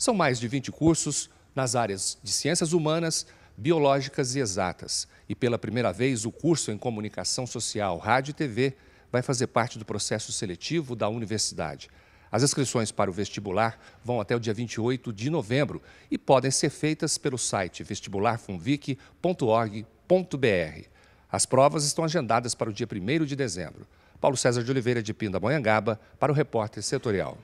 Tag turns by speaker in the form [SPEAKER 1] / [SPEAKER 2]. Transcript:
[SPEAKER 1] São mais de 20 cursos nas áreas de ciências humanas, biológicas e exatas. E pela primeira vez, o curso em comunicação social, rádio e TV vai fazer parte do processo seletivo da universidade. As inscrições para o vestibular vão até o dia 28 de novembro e podem ser feitas pelo site vestibularfunvic.org.br. As provas estão agendadas para o dia 1 de dezembro. Paulo César de Oliveira de Pindamonhangaba para o repórter setorial.